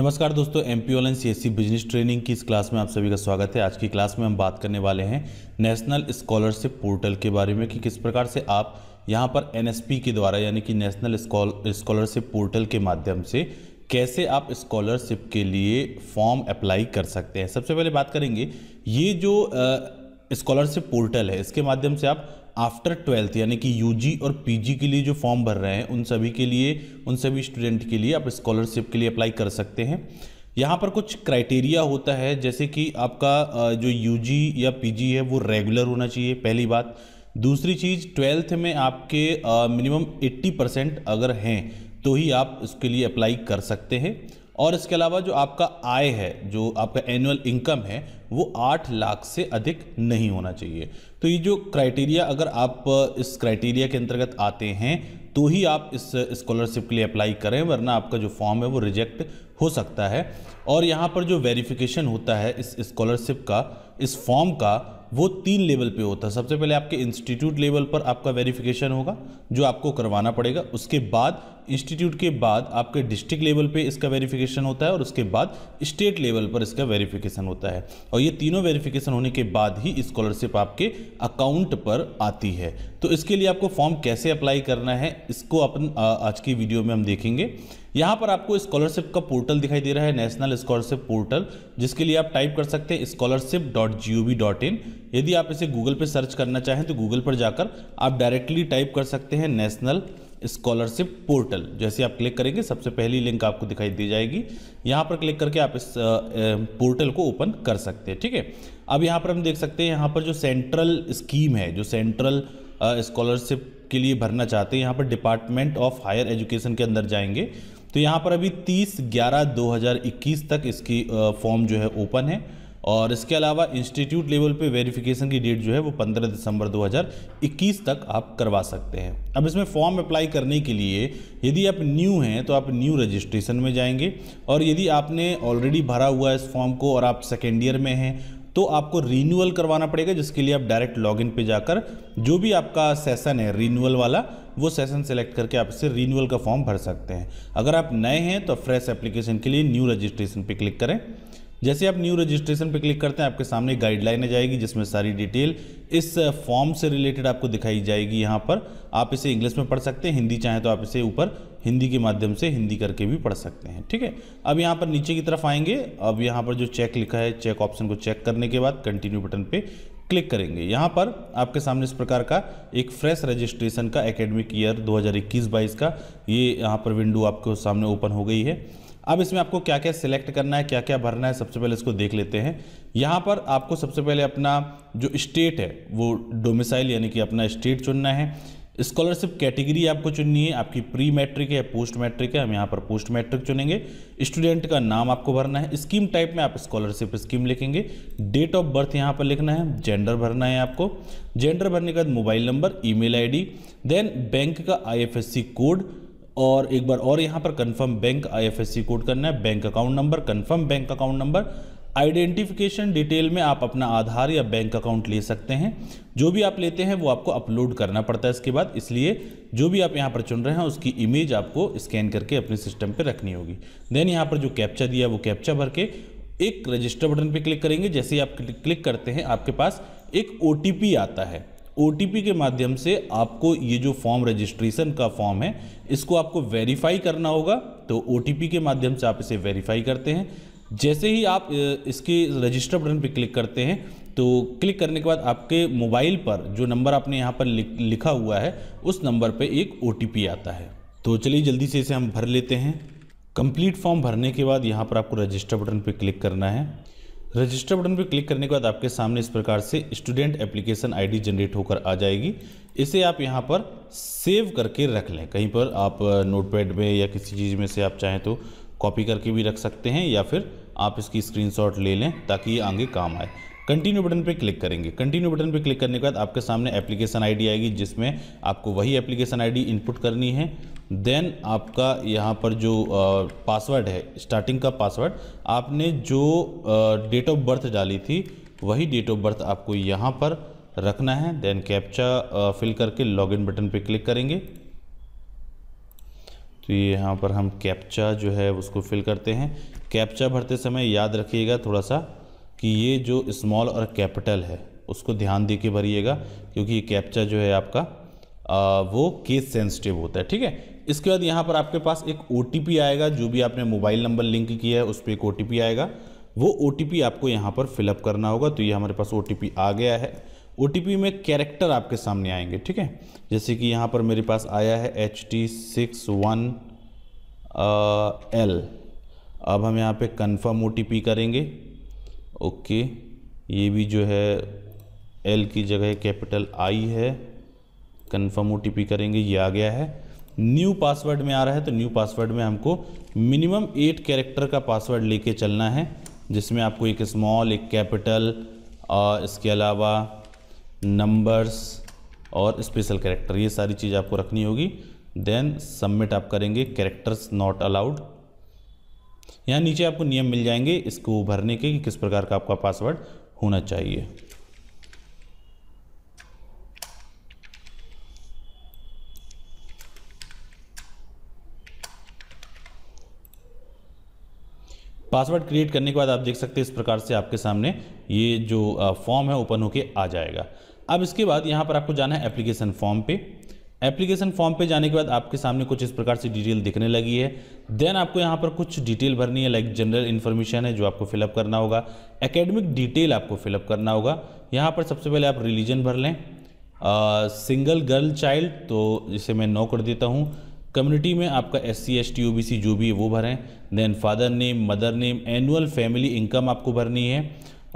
नमस्कार दोस्तों M P online C business training की इस क्लास में आप सभी का स्वागत है आज की क्लास में हम बात करने वाले हैं नेशनल स्कॉलरशिप पोर्टल के बारे में कि किस प्रकार से आप यहां पर एन के द्वारा यानी कि नेशनल स्कॉलरशिप पोर्टल के माध्यम से कैसे आप स्कॉलरशिप के लिए फॉर्म अप्लाई कर सकते हैं सबसे पहले बात करेंगे ये जो स्कॉलरशिप पोर्टल है इसके माध्यम से आप आफ्टर ट्वेल्थ यानी कि यूजी और पीजी के लिए जो फॉर्म भर रहे हैं उन सभी के लिए उन सभी स्टूडेंट के लिए आप स्कॉलरशिप के लिए अप्लाई कर सकते हैं यहाँ पर कुछ क्राइटेरिया होता है जैसे कि आपका जो यू या पी है वो रेगुलर होना चाहिए पहली बात दूसरी चीज़ ट्वेल्थ में आपके मिनिमम 80 परसेंट अगर हैं तो ही आप उसके लिए अप्लाई कर सकते हैं और इसके अलावा जो आपका आय है जो आपका एनुअल इनकम है वो आठ लाख से अधिक नहीं होना चाहिए तो ये जो क्राइटेरिया अगर आप इस क्राइटेरिया के अंतर्गत आते हैं तो ही आप इस स्कॉलरशिप के लिए अप्लाई करें वरना आपका जो फॉर्म है वो रिजेक्ट हो सकता है और यहाँ पर जो वेरिफिकेशन होता है इस स्कॉलरशिप का इस फॉर्म का वो तीन लेवल पे होता है सबसे पहले आपके इंस्टीट्यूट लेवल पर आपका वेरिफिकेशन होगा जो आपको करवाना पड़ेगा उसके बाद इंस्टीट्यूट के बाद आपके डिस्ट्रिक्ट लेवल पे इसका वेरिफिकेशन होता है और उसके बाद स्टेट लेवल पर इसका वेरिफिकेशन होता है और ये तीनों वेरिफिकेशन होने के बाद ही स्कॉलरशिप आपके अकाउंट पर आती है तो इसके लिए आपको फॉर्म कैसे अप्लाई करना है इसको अपन आज की वीडियो में हम देखेंगे यहाँ पर आपको स्कॉलरशिप का पोर्टल दिखाई दे रहा है नेशनल स्कॉलरशिप पोर्टल जिसके लिए आप टाइप कर सकते हैं scholarship dot G O V dot in यदि आप इसे गूगल पर सर्च करना चाहें तो गूगल पर जाकर आप डायरेक्टली टाइप कर सकते हैं नेशनल स्कॉलरशिप पोर्टल जैसे आप क्लिक करेंगे सबसे पहली लिंक आपको दिखाई दी जाएगी यहाँ पर क्लिक करके आप इस पोर्टल को ओपन कर सकते हैं ठीक है अब यहाँ पर हम देख सकते हैं यहाँ पर जो सेंट्रल स्कीम है जो सेंट्रल स्कॉलरशिप के लिए भरना चाहते हैं यहाँ पर डिपार्टमेंट ऑफ हायर एजुकेशन के अंदर जाएंगे तो यहाँ पर अभी 30 ग्यारह 2021 तक इसकी फॉर्म जो है ओपन है और इसके अलावा इंस्टीट्यूट लेवल पे वेरिफिकेशन की डेट जो है वो 15 दिसंबर 2021 तक आप करवा सकते हैं अब इसमें फॉर्म अप्लाई करने के लिए यदि आप न्यू हैं तो आप न्यू रजिस्ट्रेशन में जाएंगे और यदि आपने ऑलरेडी भरा हुआ है इस फॉर्म को और आप सेकेंड ईयर में हैं तो आपको रीन्यूअल करवाना पड़ेगा जिसके लिए आप डायरेक्ट लॉगिन पे जाकर जो भी आपका सेशन है रीन्यूअल वाला वो सेशन सेलेक्ट करके आप इससे रीन्यूअल का फॉर्म भर सकते हैं अगर आप नए हैं तो फ्रेश एप्लीकेशन के लिए न्यू रजिस्ट्रेशन पे क्लिक करें जैसे आप न्यू रजिस्ट्रेशन पर क्लिक करते हैं आपके सामने गाइडलाइन आ जाएगी जिसमें सारी डिटेल इस फॉर्म से रिलेटेड आपको दिखाई जाएगी यहाँ पर आप इसे इंग्लिश में पढ़ सकते हैं हिंदी चाहें तो आप इसे ऊपर हिंदी के माध्यम से हिंदी करके भी पढ़ सकते हैं ठीक है अब यहाँ पर नीचे की तरफ आएंगे अब यहाँ पर जो चेक लिखा है चेक ऑप्शन को चेक करने के बाद कंटिन्यू बटन पर क्लिक करेंगे यहाँ पर आपके सामने इस प्रकार का एक फ्रेश रजिस्ट्रेशन का एकेडमिक ईयर 2021-22 का ये यहाँ पर विंडो आपके सामने ओपन हो गई है अब इसमें आपको क्या क्या सिलेक्ट करना है क्या क्या भरना है सबसे पहले इसको देख लेते हैं यहाँ पर आपको सबसे पहले अपना जो स्टेट है वो डोमिसाइल यानी कि अपना स्टेट चुनना है स्कॉलरशिप कैटेगरी आपको चुननी है आपकी प्री मैट्रिक है पोस्ट मैट्रिक है हम यहाँ पर पोस्ट मैट्रिक चुनेंगे स्टूडेंट का नाम आपको भरना है स्कीम टाइप में आप स्कॉलरशिप स्कीम लिखेंगे डेट ऑफ बर्थ यहाँ पर लिखना है जेंडर भरना है आपको जेंडर भरने के बाद mobile number email ID then bank का आईएफएससी कोड और एक बार और यहाँ पर कंफर्म बैंक आईएफएससी कोड करना है bank account number confirm bank account number identification detail में आप अपना आधार या बैंक अकाउंट ले सकते हैं जो भी आप लेते हैं वो आपको अपलोड करना पड़ता है इसके बाद इसलिए जो भी आप यहाँ पर चुन रहे हैं उसकी इमेज आपको स्कैन करके अपने सिस्टम पर रखनी होगी देन यहाँ पर जो कैप्चा दिया वो कैप्चा भर के एक रजिस्टर बटन पर क्लिक करेंगे जैसे ही आप क्लिक करते हैं आपके पास एक ओ आता है ओ के माध्यम से आपको ये जो फॉर्म रजिस्ट्रेशन का फॉर्म है इसको आपको वेरीफाई करना होगा तो ओ के माध्यम से आप इसे वेरीफाई करते हैं जैसे ही आप इसके रजिस्टर बटन पर क्लिक करते हैं तो क्लिक करने के बाद आपके मोबाइल पर जो नंबर आपने यहाँ पर लिखा हुआ है उस नंबर पर एक ओ आता है तो चलिए जल्दी से इसे हम भर लेते हैं कंप्लीट फॉर्म भरने के बाद यहाँ पर आपको रजिस्टर बटन पर क्लिक करना है रजिस्टर बटन पर क्लिक करने के बाद आपके सामने इस प्रकार से स्टूडेंट एप्लीकेशन आईडी जनरेट होकर आ जाएगी इसे आप यहाँ पर सेव करके रख लें कहीं पर आप नोटपैड में या किसी चीज़ में से आप चाहें तो कॉपी करके भी रख सकते हैं या फिर आप इसकी स्क्रीनशॉट ले लें ताकि ये आगे काम आए कंटिन्यू बटन पर क्लिक करेंगे कंटिन्यू बटन पर क्लिक करने के बाद आपके सामने एप्लीकेशन आईडी आएगी जिसमें आपको वही एप्लीकेशन आईडी इनपुट करनी है देन आपका यहाँ पर जो पासवर्ड है स्टार्टिंग का पासवर्ड आपने जो डेट ऑफ बर्थ डाली थी वही डेट ऑफ बर्थ आपको यहाँ पर रखना है देन कैप्चा फिल करके इन बटन पे क्लिक करेंगे तो ये यहाँ पर हम कैप्चा जो है उसको फिल करते हैं कैप्चा भरते समय याद रखिएगा थोड़ा सा कि ये जो स्मॉल और कैपिटल है उसको ध्यान दे के भरिएगा क्योंकि ये कैप्चा जो है आपका आ, वो केस सेंसिटिव होता है ठीक है इसके बाद यहाँ पर आपके पास एक ओ आएगा जो भी आपने मोबाइल नंबर लिंक किया है उस पर एक ओ आएगा वो ओ आपको यहाँ पर फिलअप करना होगा तो ये हमारे पास ओ आ गया है ओ में कैरेक्टर आपके सामने आएंगे ठीक है जैसे कि यहाँ पर मेरे पास आया है H T six one L अब हम यहाँ पे कंफर्म ओ करेंगे ओके ये भी जो है एल की जगह कैपिटल आई है कन्फर्म ओ करेंगे ये आ गया है न्यू पासवर्ड में आ रहा है तो न्यू पासवर्ड में हमको मिनिमम एट कैरेक्टर का पासवर्ड लेके चलना है जिसमें आपको एक स्मॉल एक कैपिटल और इसके अलावा नंबर्स और स्पेशल कैरेक्टर ये सारी चीज़ आपको रखनी होगी देन सबमिट आप करेंगे कैरेक्टर्स नॉट अलाउड यहाँ नीचे आपको नियम मिल जाएंगे इसको भरने के कि किस प्रकार का आपका पासवर्ड होना चाहिए पासवर्ड क्रिएट करने के बाद आप देख सकते हैं इस प्रकार से आपके सामने ये जो फॉर्म है ओपन होके आ जाएगा अब इसके बाद यहाँ पर आपको जाना है एप्लीकेशन फॉर्म पे एप्लीकेशन फॉर्म पे जाने के बाद आपके सामने कुछ इस प्रकार से डिटेल दिखने लगी है देन आपको यहाँ पर कुछ डिटेल भरनी है लाइक जनरल इन्फॉर्मेशन है जो आपको फिलअप करना होगा एकेडमिक डिटेल आपको फिलअप करना होगा यहाँ पर सबसे पहले आप रिलीजन भर लें सिंगल गर्ल चाइल्ड तो जिसे मैं नो कर देता हूँ कम्युनिटी में आपका S C S T O B C जो भी है वो भरें then father name mother name annual family income आपको भरनी है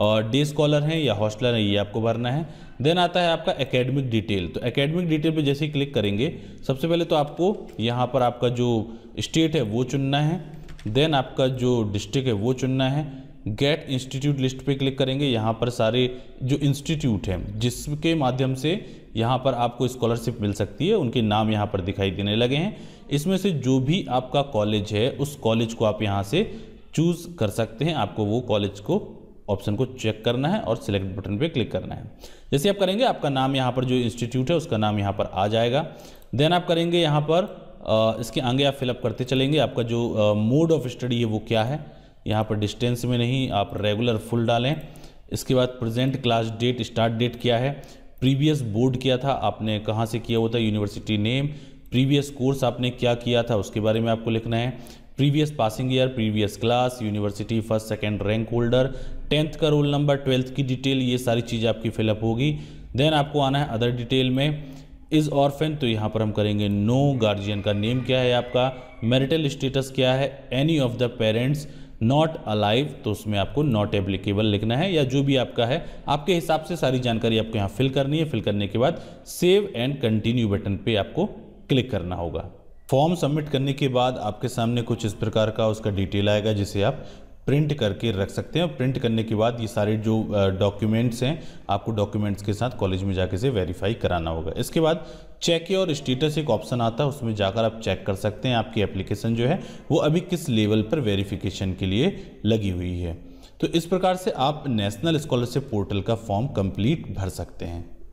और डे स्कॉलर हैं या हॉस्टलर हैं ये आपको भरना है देन आता है आपका एकेडमिक डिटेल तो एकेडमिक डिटेल पे जैसे ही क्लिक करेंगे सबसे पहले तो आपको यहाँ पर आपका जो स्टेट है वो चुनना है देन आपका जो डिस्ट्रिक्ट है वो चुनना है गेट इंस्टीट्यूट लिस्ट पे क्लिक करेंगे यहाँ पर सारे जो इंस्टीट्यूट हैं जिसके माध्यम से यहाँ पर आपको स्कॉलरशिप मिल सकती है उनके नाम यहाँ पर दिखाई देने लगे हैं इसमें से जो भी आपका कॉलेज है उस कॉलेज को आप यहाँ से चूज़ कर सकते हैं आपको वो कॉलेज को ऑप्शन को चेक करना है और सिलेक्ट बटन पे क्लिक करना है जैसे आप करेंगे आपका नाम यहाँ पर जो इंस्टीट्यूट है उसका नाम यहाँ पर आ जाएगा देन आप करेंगे यहाँ पर इसके आगे आप फिलअप करते चलेंगे आपका जो मोड ऑफ स्टडी है वो क्या है यहाँ पर डिस्टेंस में नहीं आप रेगुलर फुल डालें इसके बाद present class date start date क्या है प्रीवियस बोर्ड क्या था आपने कहाँ से किया हुआ था यूनिवर्सिटी नेम प्रीवियस कोर्स आपने क्या किया था उसके बारे में आपको लिखना है previous passing year previous class university first second rank holder tenth का रोल नंबर ट्वेल्थ की डिटेल ये सारी चीज़ें आपकी फिलअप होगी देन आपको आना है अदर डिटेल में इज़ ऑर्फेन तो यहाँ पर हम करेंगे नो no गार्जियन का नेम क्या है आपका मैरिटल स्टेटस क्या है any of the parents not alive तो उसमें आपको नॉट एप्लीकेबल लिखना है या जो भी आपका है आपके हिसाब से सारी जानकारी आपको यहाँ फिल करनी है फिल करने के बाद सेव एंड कंटिन्यू बटन पे आपको क्लिक करना होगा फॉर्म सबमिट करने के बाद आपके सामने कुछ इस प्रकार का उसका डिटेल आएगा जिसे आप प्रिंट करके रख सकते हैं और प्रिंट करने के बाद ये सारे जो डॉक्यूमेंट्स हैं आपको डॉक्यूमेंट्स के साथ कॉलेज में जाकर से वेरीफाई कराना होगा इसके बाद चेक और स्टेटस एक ऑप्शन आता है उसमें जाकर आप चेक कर सकते हैं आपकी एप्लीकेशन जो है वो अभी किस लेवल पर वेरीफिकेशन के लिए लगी हुई है तो इस प्रकार से आप नेशनल स्कॉलरशिप पोर्टल का फॉर्म कंप्लीट भर सकते हैं